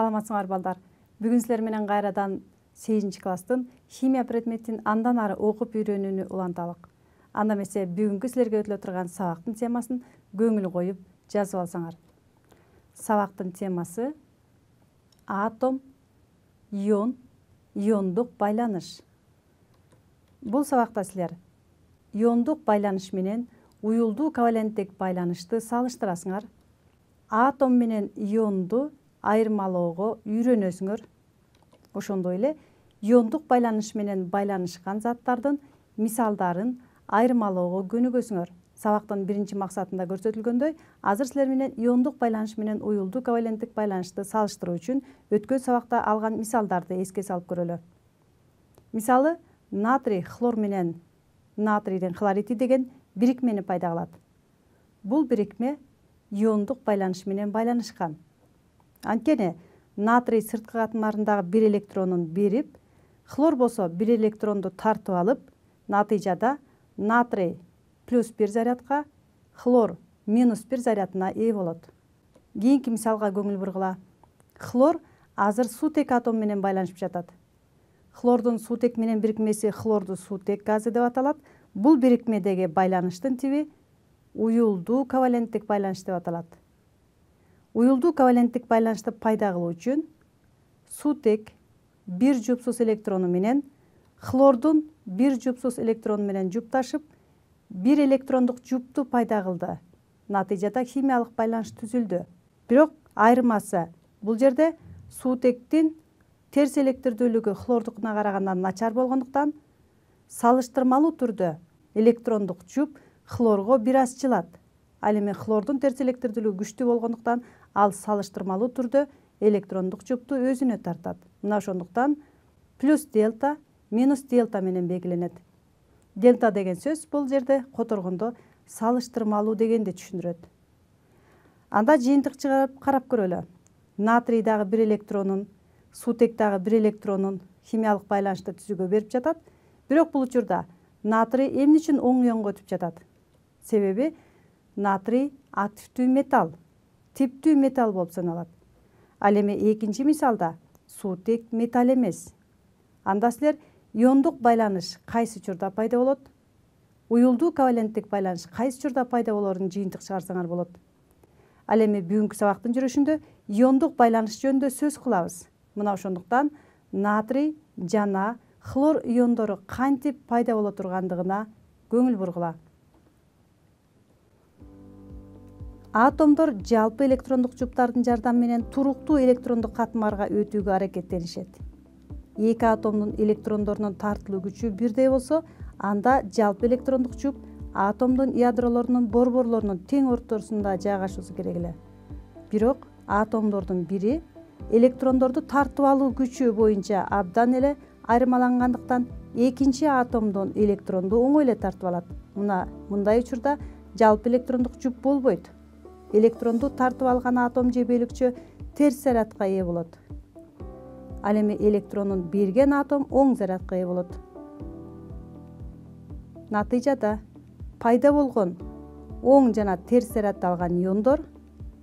саламатсыңар балдар бүгүн силер менен кайрадан сегизинчи класстын химия предметин андан ары окуп үйрөнүүнү уланталык анда эмесе бүгүнкү силерге өтүлө турган сабактын темасын көңүл коюп жазып алсаңар сабактын темасы атом ион иондук байланыш бул сабакта силер иондук байланыш менен уюлдуу коваленттик байланышты салыштырасыңар атом менен ионду айырмалоого үйрөнөсүңөр ошондой эле иондук байланыш менен байланышкан заттардын мисалдарын айырмалоого көнүгөсүңөр сабактын биринчи максатында көрсөтүлгөндөй азыр силер менен иондук байланыш менен уюлду коваленттик байланышты салыштыруу үчүн өткөн сабакта алган мисалдарды эске салып көрөлү мисалы натрий хлор менен натрийдин хлориди деген бирикмени пайда кылат бул бирикме иондук байланыш менен байланышкан анткени натрий сырткы катмарындагы бир электронун берип хлор болсо бир электронды тартып алып натыйжада натрий плюс бир зарядка хлор минус бир зарядына ээ болот кийинки мисалга көңүл бургула хлор азыр сутек атом менен байланышып жатат хлордун сутек менен бирикмеси хлорду сутек газы деп аталат Бұл бирикмедеги байланыштын тиби уюлдуу коваленттик байланыш деп аталат уюлдуу коваленттик байланышты пайда кылуу үчүн суутек бир жупсуз электрону менен хлордун бир жупсуз электрону менен жупташып бир электрондук жупту пайда кылды натыйжада химиялык байланыш түзүлдү бирок айырмасы бул жерде суутектин терс электрдүүлүгү хлордукуна караганда начар болгондуктан салыштырмалуу түрдө электрондук жуп хлорго бир аз чылат ал эми хлордун терс электрдүүлүгү күчтүү болгондуктан ал салыштырмалуу түрдө электрондук жүктү өзүнө тартат мына ошондуктан плюс делта минус делта менен белгиленет делта деген сөз бул жерде которгондо салыштырмалуу дегенди түшүндүрөт анда жыйынтык чыгарып карап көрөлү натрий дагы бир электронун суутек дагы бир электронун химиялык байланышты түзүүгө берип жатат бирок бул учурда натрий эмне үчүн оң ионго өтүп жатат себеби натрий активдүү металл типтүү металл болуп саналат ал эми экинчи мисалда суутек металл эмес анда силер иондук байланыш кайсы учурда пайда болот уюлдуу коваленттик байланыш кайсы учурда пайда болорун жыйынтык чыгарсаңар болот ал эми бүгүнкү сабактын жүрүшүндө иондук байланыш жөнүндө сөз кылабыз мына ошондуктан натрий жана хлор иондору кантип пайда боло тургандыгына көңүл бургула атомдор жалпы электрондук жуптардын жардамы менен туруктуу электрондук катмарга өтүүгө аракеттенишет эки атомдун электрондорунун тартылуу күчү бирдей болсо анда жалпы электрондук жуп атомдун ядролорунун борборлорунун тең ортосунда жайгашуусу керек эле бирок атомдордун бири электрондорду тартып алуу күчү боюнча абдан эле айырмалангандыктан экинчи атомдон электронду оңой эле тартып алат мына мындай учурда жалпы электрондук жуп болбойт электронду тартып алган атом же бөлүкчө терс зарядка ээ болот ал эми электрондун берген атом оң зарядка ээ болот натыйжада пайда болгон оң жана терс зарядды алган иондор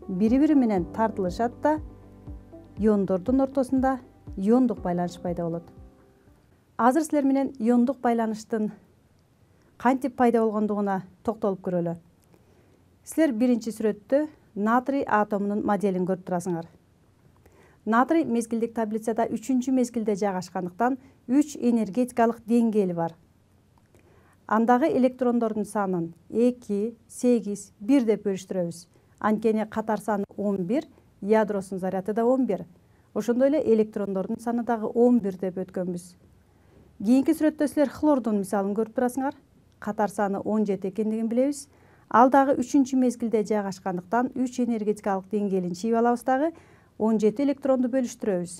бири бири менен тартылышат да иондордун ортосунда иондук байланыш пайда болот азыр силер менен иондук байланыштын кантип пайда болгондугуна токтолуп көрөлү Сілер бірінші сүретті натрий атомының моделін көріп тұрасыңар. Натрий мезгілдік таблицада үшінші мезгілді жағашқандықтан үш энергетикалық денгелі бар. Андағы электрондордың санын 2, 8, 1 деп өліштір өз. Анкене қатар саны 11, ядросын заряты да 11. Ошондой өлі электрондордың саны дағы 11 деп өткөміз. Гейінгі сүретті сілер хлордың мисалын көріп Қатар саны 17 екендігін білеуіз. ал дагы үчүнчү мезгилде жайгашкандыктан үч энергетикалык деңгээлин чийип алабыз дагы он жети электронду бөлүштүрөбүз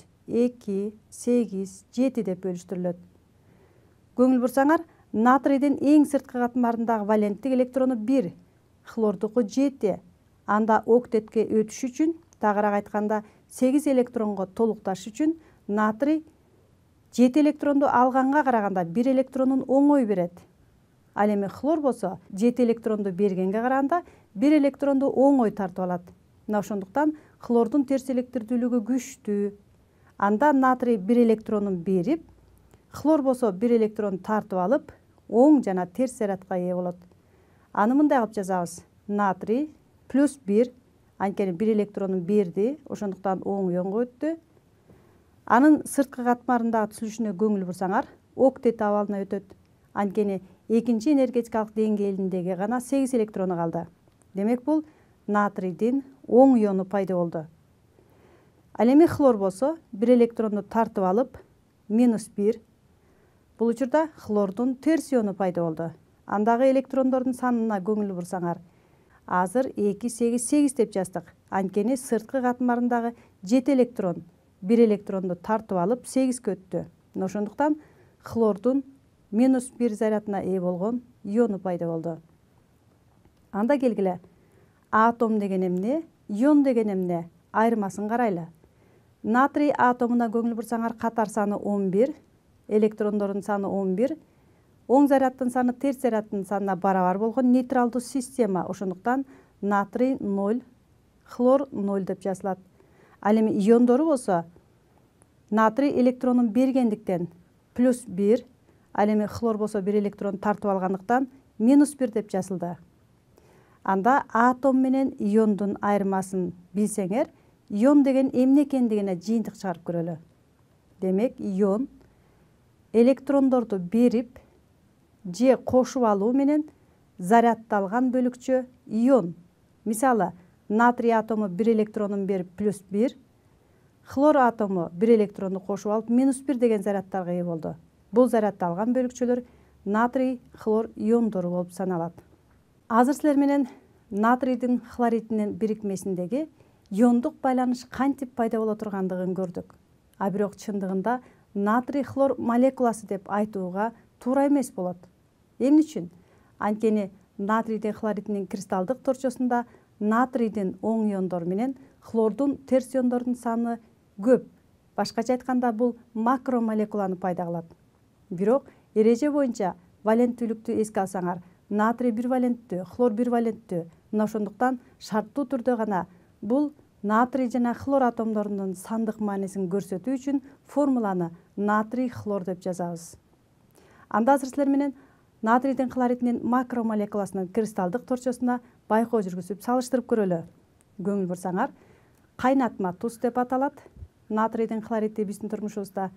эки сегиз жети деп бөлүштүрүлөт көңүл бурсаңар натрийдин эң сырткы катмарындагы валенттик электрону бир хлордуку жети анда октетке өтүш үчүн тагыраак айтканда сегиз электронго толукташ үчүн натрий жети электронду алганга караганда бир электронун оңой берет ал эми хлор болсо жети электронду бергенге караганда бир электронду оңой тартып алат мына ошондуктан хлордун терс электрдүүлүгү күчтүү анда натрий бир электронун берип хлор болсо бир электрон тартып алып оң жана терс зарядка ээ болот аны мындай кылып жазабыз натрий плюс бир анткени бир электронун берди ошондуктан оң ионго өттү анын сырткы катмарындагы түзүлүшүнө көңүл бурсаңар октет абалына өтөт анткени экинчи энергетикалык деңгээлиндеги гана сегиз электрону калды демек бул натрийдин оң иону пайда болду ал эми хлор болсо бир электронду тартып алып минус бир бул учурда хлордун терс иону пайда болду андагы электрондордун санына көңүл бурсаңар азыр эки сегиз сегиз деп жаздык анткени сырткы катмарындагы жети электрон бир электронду тартып алып сегизге өттү мына ошондуктан хлордун минус бир зарядына ээ болгон иону пайда болды. анда келгиле атом деген эмне ион деген эмне айырмасын карайлы натрий атомуна көңүл бурсаңар катар саны 11, бир электрондордун саны 11, бир оң зарядтын саны терс зарядтын санына барабар болгон нейтралдуу система ошондуктан натрий ноль хлор ноль деп жазылат ал эми иондору болсо натрий электронун бергендиктен плюс бир ал эми хлор болсо бир электрон тартып алгандыктан минус бир деп жазылды анда атом менен иондун айырмасын билсеңер ион деген эмне экендигине жыйынтык чыгарып көрөлү демек ион электрондорду берип же кошуп алуу менен зарядталган бөлүкчө ион мисалы натрий атомы бир электронун берип плюс бир хлор атомы бир электронду кошуп алып минус бир деген зарядтарга ээ болду бұл зарядталған бөлікшелер натрий хлор иондору болып саналады азыр силер менен натрийдин хлоридинин бирикмесиндеги иондук байланыш пайда бола тұрғандығын көрдік. а бирок чындыгында натрий хлор молекуласы деп айтууга туура эмес болот эмне үчүн анткени натрийдин хлоридинин кристалдык торчосунда натрийдин оң иондору менен хлордун терс иондордун саны көп башкача айтканда бул макромолекуланы пайда кылат бирок эреже боюнча валенттүүлүктү эске алсаңар натрий бир валенттүү хлор бир валенттүү мына ошондуктан шарттуу түрдө гана бул натрий жана хлор атомдорунун сандык маанисин көрсөтүү үчүн формуланы натрий хлор деп жазабыз анда азыр силер менен натрийдин хлоридинин макро молекуласынын кристалдык торчосуна байкоо жүргүзүп салыштырып көрөлү көңүл бурсаңар кайнатма туз деп аталат натрийдин хлориди биздин турмушубузда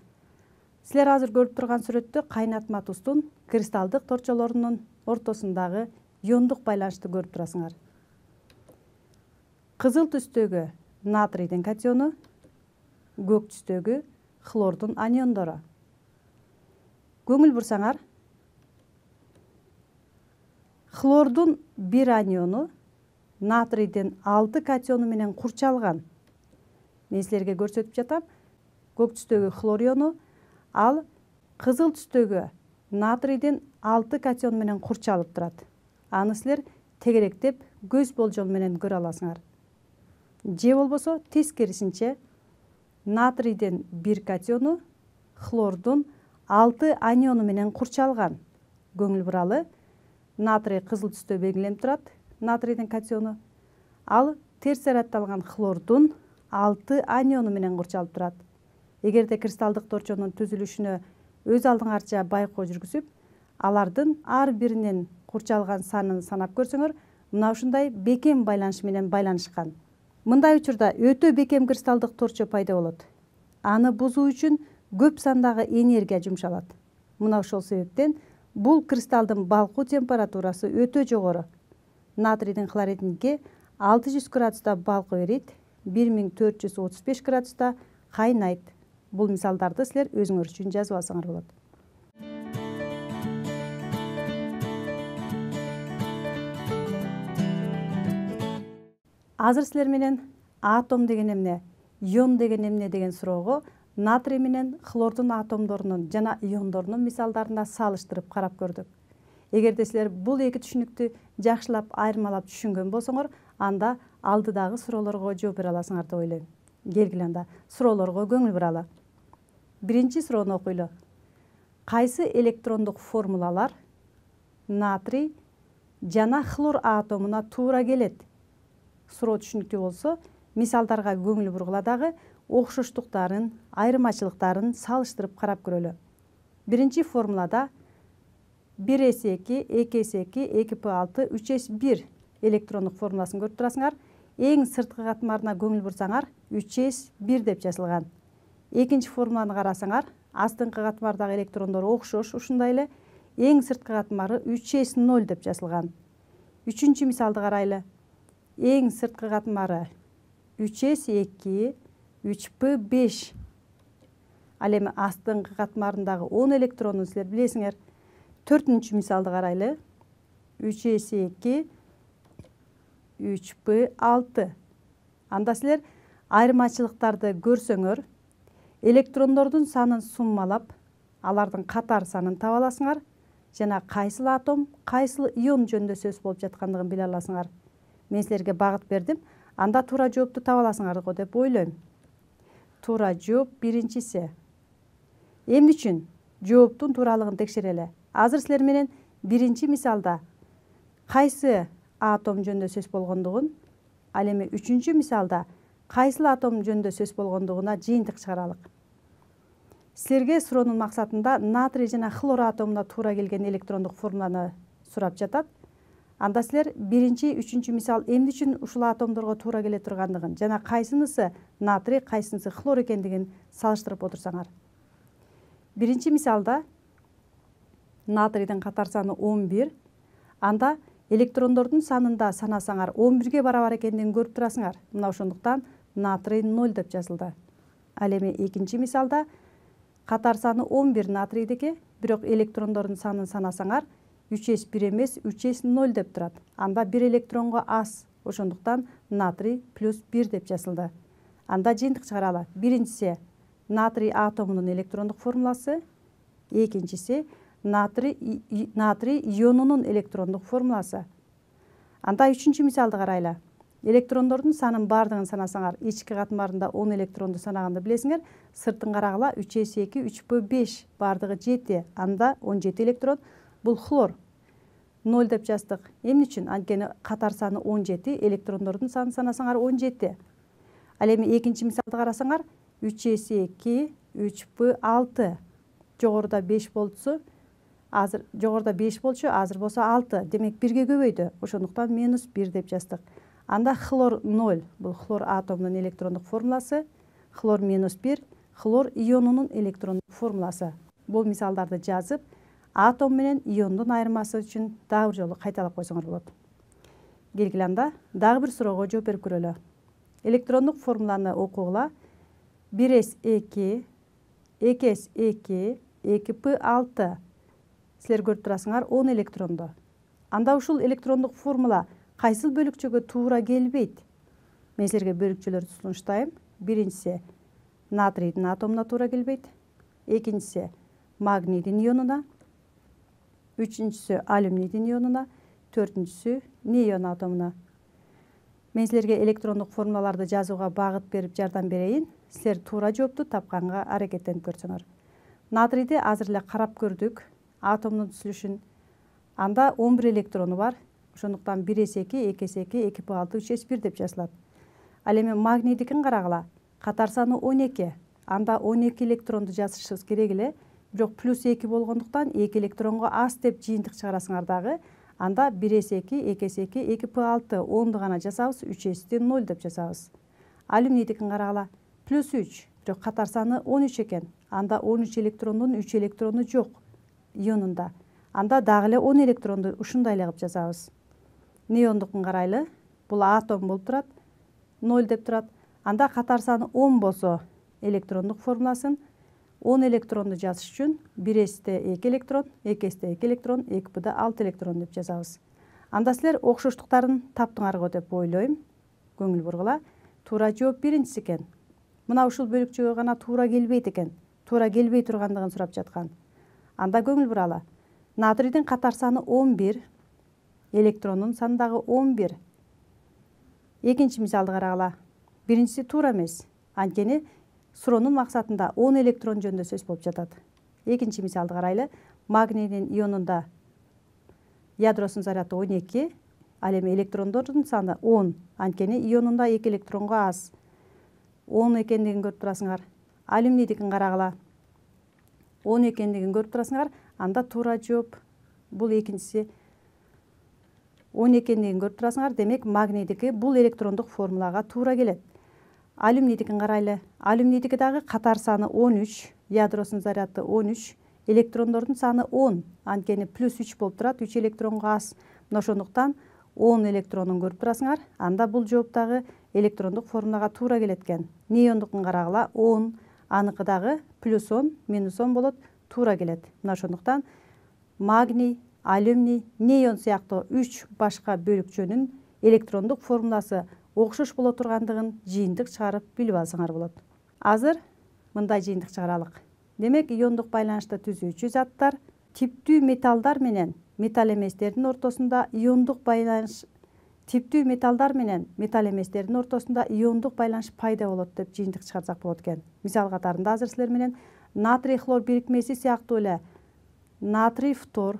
силер азыр көрүп турган сүрөттө кайнатма туздун кристалдык торчолорунун ортосундагы иондук байланышты көрүп турасыңар кызыл түстөгү натрийдин катиону көк түстөгү хлордун аниондору көңүл бурсаңар хлордун бир аниону натрийдин алты катиону менен курчалган мен силерге көрсөтүп жатам көк түстөгү хлор ал қызыл түстегі натрийден алты катион менен курчалып турат аны силер тегеректеп көз болжол менен көрө аласыңар же болбосо тескерисинче натрийден бир катиону хлордун алты аниону менен курчалган көңүл буралы натрий кызыл түстө белгиленип турат натрийдин катиону ал терс зарядталган хлордун алты аниону менен курчалып турат эгерде кристалдык торчонун түзүлүшүнө өз алдыңарча байкоо жүргүзүп алардын ар биринин курчалган санын санап көрсөңөр мына ушундай бекем байланыш менен байланышкан мындай учурда өтө бекем кристалдык торчо пайда болот аны бузуу үчүн көп сандагы энергия жумшалат мына ошол себептен бул кристалдын балкуу температурасы өтө жогору натрийдин хлоридинке алты жүз градуста балкып эрийт бир миң төрт жүз отуз беш градуста кайнайт бұл мисалдарды сілер өзіңіз үшін жазып алсаңар болады азыр сілер менен атом деген эмне ион деген эмне деген суроого натрий менен хлордун атомдорунун жана иондорунун мисалдарына салыштырып карап көрдүк эгерде силер бул эки түшүнүктү жакшылап айырмалап түшүнгөн болсоңор анда алдыдағы суроолорго жооп бере аласыңар деп ойлойм келгиле анда суроолорго көңүл буралы биринчи суроону окуйлу кайсы электрондук формулалар натрий жана хлор атомуна туура келет суроо түшүнүктүү болсо мисалдарга көңүл бургула дагы окшоштуктарын айырмачылыктарын салыштырып карап көрөлү биринчи формулада бир эс эки эки эс эки эки п алты үч эс бир электрондук формуласын көрүп турасыңар эң сырткы катмарына көңүл бурсаңар үч эс бир деп жазылган экинчи формуланы карасаңар астыңкы катмардагы электрондор окшош ушундай эле эң сырткы катмары үч эс ноль деп жазылган үчүнчү мисалды карайлы эң сырткы катмары үч эс эки үч п беш ал эми астыңкы катмарындагы он электронун силер билесиңер төртүнчү мисалды карайлы үч эс эки үч п алты анда силер айырмачылыктарды көрсөңөр электрондордун санын суммалап алардын катар санын таба аласыңар жана кайсыл атом кайсыл ион жөнүндө сөз болуп жаткандыгын биле аласыңар мен силерге багыт бердим анда туура жоопту таба аласыңар го деп ойлойм туура жооп биринчиси эмне үчүн жооптун тууралыгын текшерели азыр силер менен биринчи мисалда кайсы атом жөнүндө сөз болгондугун ал эми үчүнчү мисалда кайсыл атом жөнүндө сөз болгондугуна жыйынтык чыгаралык силерге суроонун максатында натрий жана хлор атомуна туура келген электрондук формуланы сурап жатат анда силер биринчи үчүнчү мисал эмне үчүн ушул атомдорго туура келе тургандыгын жана кайсынысы натрий кайсынысы хлор экендигин салыштырып отурсаңар биринчи мисалда натрийдин катар саны он бир анда электрондордун санында санасаңар он бирге барабар экендигин көрүп турасыңар мына ошондуктан натрий 0 деп жазылды ал эми экинчи мисалда катар саны 11 бир натрийдики бирок электрондордун санын санасаңар үч эс бир эмес үч эс ноль деп турат анда бир электронго аз ошондуктан натрий плюс бир деп жазылды анда жыйынтык чыгаралы биринчиси натрий атомунун электрондук формуласы экинчиси натрий натрий ионунун электрондук формуласы анда үчүнчү мисалды карайлы Электрондордың санын бардығын санасаңдар, ішкі қатмарында 10 электронды санағанды білесіңдер, сыртын қарағала 3s2 3 5 бардығы 7, анда 17 электрон. Бұл хлор. 0 деп жастық Емне үшін? Анткени қатар саны 17, электрондордың саны санасаңар 17. Ал екінші мысалды қарасаңдар, 3s2 3 6 Жоғарда 5 болдсы, азір 5 болса, азыр болса 6. Демек, 1-ге көбейді. Ошондуктан -1 деп жаздық. Анда хлор 0, бұл хлор атомның электрондық формуласы, хлор минус 1, хлор ионының электрондық формуласы. Бұл мисалдарды жазып, атом менен ионының айырмасы үшін дағыр жолы қайталап қойсыңыр болып. Гелгіләнда дағы бір сұрағы жоу бір күрілі. Электрондық формуланы оқуғыла 1С2, 2С2, 2П6. Сілер көрт тұрасыңар 10 электронды. Анда ұшыл электрондық формула кайсыл бөлүкчөгө туура келбейт мен силерге бөлүкчөлөрдү сунуштайм биринчиси натрийдин атомуна туура келбейт экинчиси магнийдин ионуна үчүнчүсү алюминийдин ионуна төртүнчүсү нейон атомуна мен силерге электрондук формулаларды жазуға бағыт беріп жардам берейін. силер туура жоопту тапқанға аракеттенип көрсөңөр натрийди азыр эле карап көрдүк атомдун түзүлүшүн анда он бир бар Шондықтан 1-2, 2-2, 2-6, 3-1 деп жасылады. Алемен карагыла. қарағыла, қатарсаны 12, анда 12 электронды жасышыз керегілі, бірақ плюс 2 болгондуктан 2 электронға аз деп жиынтық чыгарасыңар ардағы, анда 1-2, 2-2, 2-6, 10 гана жасауыз, 3-3, 0 деп жасауыз. Алюминийдикин қарағыла, плюс 3, катар қатарсаны 13 екен, анда 13 электронның 3 электрону жок. Ионунда. Анда эле 10 электронды эле айлығып жазабыз. неондукун карайлы бул атом болуп турат ноль деп турат анда катар саны он болсо электрондук формуласын он электронду жазыш үчүн бир эсте эки электрон эки эсте эки электрон эки бда алты электрон деп жазабыз анда силер окшоштуктарын таптыңар го деп ойлойм көңүл бургула туура жооп биринчиси экен мына ушул бөлүкчөгө гана туура келбейт экен туура келбей тургандыгын сурап жаткан анда көңүл буралы натрийдин катар саны он бир электронның сандағы 11. Екінші мысалды қарағала. Біріншісі тур емес. Анкені сұроның мақсатында 10 электрон жөнді сөз болып жатады. Екінші мысалды қарайлы. Магнинің ионында ядросын зараты 12. Әлемі электрондардың саны 10. Анткені ионында 2 электронға аз. 10 екендігін көріп тұрасыңдар. Әлемі дегін қарағала. 10 екендігін көріп тұрасыңдар. Анда тура жоп. Бұл екіншісі он экендигин көріп тұрасыңар, демек магнийдики бұл электрондық формулаға тура келет алюмнийдикин қарайлы. алюмнийдики дағы қатар саны он үч ядросунун заряды он үч саны он анткени плюс 3 болып турат үч электронго аз мына ошондуктан он электронун көрүп тұрасыңар анда бұл жооп дагы электрондук формулага туура келет экен қарағыла карагыла он аныкы дагы плюс он минус он болот тура келет мына ошондуктан магний алюмний нейон сияқты үч башка бөлүкчөнүн электрондық электрондук формуласы окшош боло тургандыгын жыйынтык чыгарып билип алсаңар болот азыр мындай жыйынтык чыгаралык демек иондук байланышты түзүүчү заттар типтүү металдар менен металл эместердин ортосунда иондук байланыш типтүү металлдар менен металл эместердин ортосунда иондук байланыш пайда болот деп жыйынтык чыгарсак болот экен мисал катарында азыр силер менен натрий хлор бирикмеси сыяктуу эле натрий фтор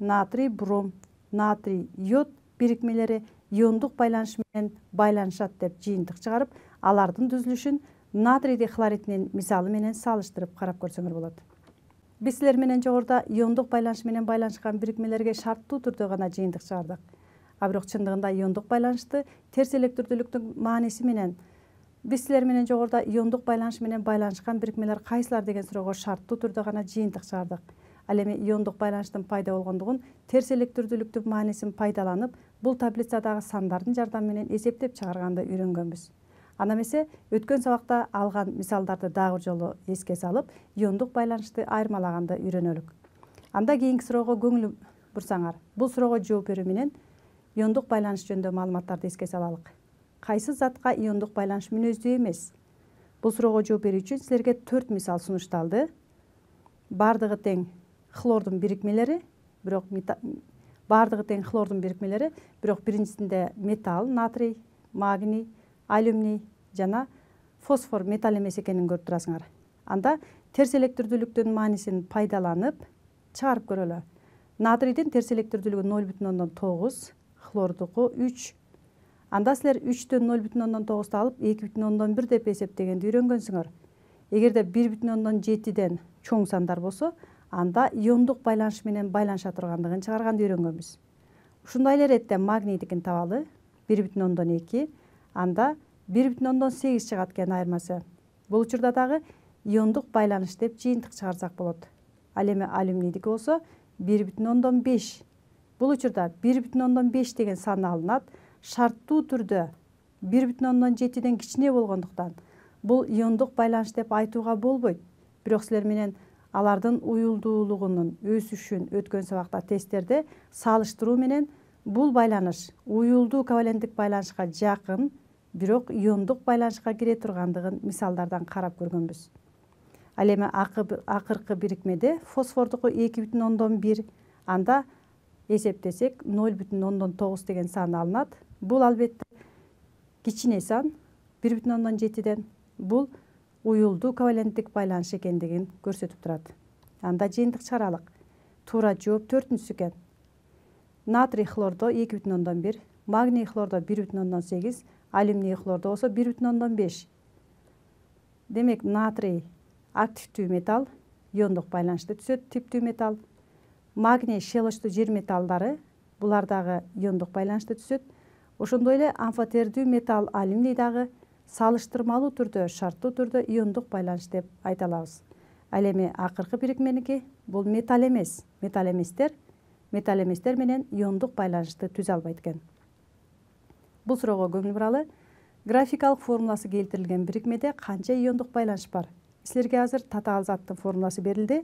натрий бром натрий йод бирикмелери иондук байланыш менен байланышат деп жыйынтык чыгарып алардын түзүлүшүн натрийди хлоридинин мисалы менен салыштырып карап көрсөңөр болот биз силер менен жогоруда иондук байланыш менен байланышкан бирикмелерге шарттуу түрдө гана жыйынтык чыгардык а бирок чындыгында иондук байланышты терс электрділіктің мааниси менен биз силер менен жогоруда иондук байланыш менен байланышкан бирикмелер кайсылар деген суроого шарттуу түрдө гана жыйынтык чыгардык ал эми иондук байланыштын пайда болгондугун терс электрдүүлүктүн маанисин пайдаланып бул таблицадагы сандардын жардамы менен эсептеп чыгарганды үйрөнгөнбүз анда эмесе өткөн сабакта алган мисалдарды дагы жолу эске салып иондук байланышты айырмалаганды үйрөнөлүк анда кийинки суроого көңүл бурсаңар бул суроого жооп берүү менен иондук байланыш жөнүндө маалыматтарды эске салалык кайсы затка иондук байланыш мүнөздүү эмес бул суроого жооп берүү үчүн силерге төрт мисал сунушталды баардыгы тең хлордун бирикмелери бирок баардыгы тең хлордун бирикмелери бирок биринчисинде металл натрий магний алюмний, жана фосфор металл эмес экенин көрүп турасыңар анда терс электрдүүлүктүн маанисин пайдаланып чыгарып көрөлү натрийдин терс электрдүүлүгү ноль бүтүн ондон хлордуку үч анда силер үчтөн ноль бүтүн ондон алып эки бүтүн ондон бир деп эсептегенди үйрөнгөнсүңөр эгерде бир бүтүн ондон жетиден чоң сандар болсо анда иондук байланыш менен байланыша тургандыгын чыгарганды үйрөнгөнбүз ушундай эле иретте магнийдикин табалы бир бүтүн ондон эки анда бир бүтүн ондон сегиз чыгат экен айырмасы бул учурда дагы иондук байланыш деп жыйынтык чыгарсак болот ал эми алюминийдики болсо бир бүтүн ондон беш бул учурда бир бүтүн ондон беш деген сан алынат шарттуу түрдө бир бүтүн ондон жетиден кичине болгондуктан бул иондук байланыш деп айтууга болбойт бирок силер менен алардын уюлдуулугунун өсүшүн өткөн сабакта тесттерде салыштыруу менен бул байланыш уюлдуу коваленттик байланышка жакын бирок иондук байланышка кире тургандыгын мисалдардан карап көргөнбүз ал эми акыркы бирикмеде фосфордуку эки бүтүн ондон бир анда эсептесек ноль бүтүн ондон тогуз деген сан алынат бул албетте кичине сан бир бүтүн ондон жетиден бул уюлдуу коваленттик байланыш экендигин көрсөтүп турат анда жыйынтык чаралык туура жооп төртүнчүсү экен натрий хлордо эки бүтүн ондон бир магний хлордо бир бүтүн ондон сегиз алюминий хлордо болсо бир бүтүн ондон беш демек натрий активдүү металл иондук байланышты түзөт типтүү металл магний щелочтуу жер металлдары булар дагы иондук байланышты түзөт ошондой эле амфотердүү металл алюмний дагы салыштырмалуу түрдө шарттуу түрдө иондук байланыш деп айта алабыз ал эми акыркы бирикменики бул металл эмес металл эместер металл эместер менен иондук байланышты түзө албайт экен бул суроого көңүл буралы графикалык формуласы келтирилген бирикмеде канча иондук байланыш бар силерге азыр татаал заттын формуласы берилди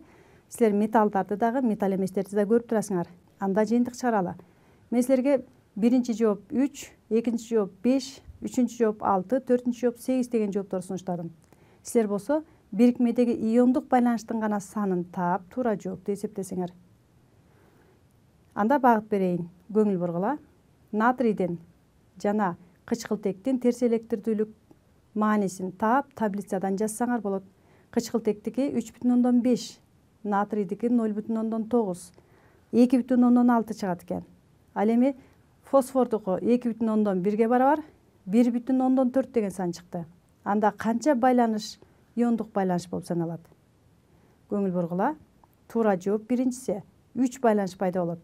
силер металлдарды дагы металл эместерди да көрүп турасыңар анда жыйынтык чыгаралы мен силерге биринчи жооп үч экинчи жооп беш үчүнчү жооп алты төртүнчү жооп сегиз деген жоопторду сунуштадым силер болсо бирикмедеги иондук байланыштын гана санын таап туура жоопту эсептесеңер анда багыт берейин көңүл бургула натрийдин жана кычкылтектин терс электрдүүлүк маанисин таап таблицадан жазсаңар болот кычкылтектики үч бүтүн ондон беш натрийдики ноль бүтүн ондон тогуз эки бүтүн ондон алты чыгат экен ал эми фосфордуку эки бүтүн ондон бирге барабар бир бүтүн ондон төрт деген сан чыкты анда канча байланыш иондук байланыш болуп саналат көңүл бургула туура жооп биринчиси үч байланыш пайда болот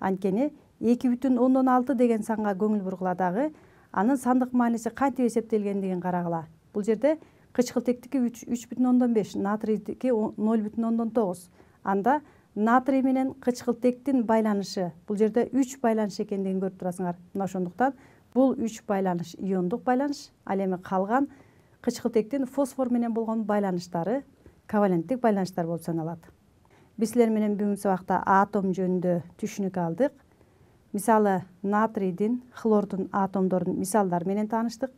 анткени эки бүтүн ондон алты деген санга көңүл бургула дагы анын сандык мааниси кантип эсептелгендигин карагыла бул жерде кычкылтектики үч бүтүн ондон беш натрийдики ноль бүтүн ондон тогуз анда натрий менен кычкылтектин байланышы бул жерде үч байланыш экендигин көрүп турасыңар мына ошондуктан бұл үш байланыш иондық байланыш ал эми калган кычкылтектин фосфор менен болгон байланыштары коваленттик байланыштар болуп саналат биз силер менен бүгүнкү сабакта атом жөнді түшүнүк алдық. мисалы натрийдин хлордун атомдорун мисалдар менен тааныштык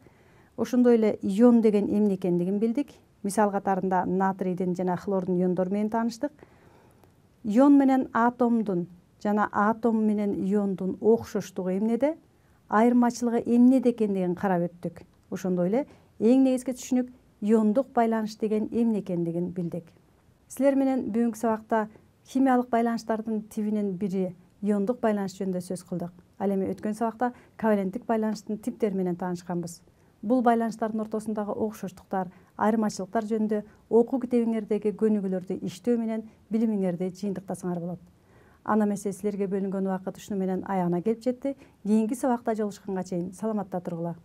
ошондой эле ион деген эмне экендигин билдик мисал катарында натрийдин жана хлордун иондору менен тааныштык ион менен атомдун жана атом менен иондун окшоштугу эмнеде айырмачылыгы эмнеде экен деген карап өттүк ошондой эле эң негизги түшүнүк иондук байланыш деген эмне экендигин билдик силер менен бүгүнкү сабакта химиялык байланыштардын тибинин бири иондук байланыш жөнүндө сөз кылдык ал эми өткөн сабакта коваленттик байланыштын типтери менен таанышканбыз бул байланыштардын ортосундагы окшоштуктар айырмачылыктар жөнүндө окуу китебиңердеги көнүгүүлөрдү иштөө менен билимиңерди жыйынтыктасаңар болот ана силерге бөлүнгөн убакыт ушуну менен аягына келип жетти кийинки сабакта жолугушканга чейин саламатта тургула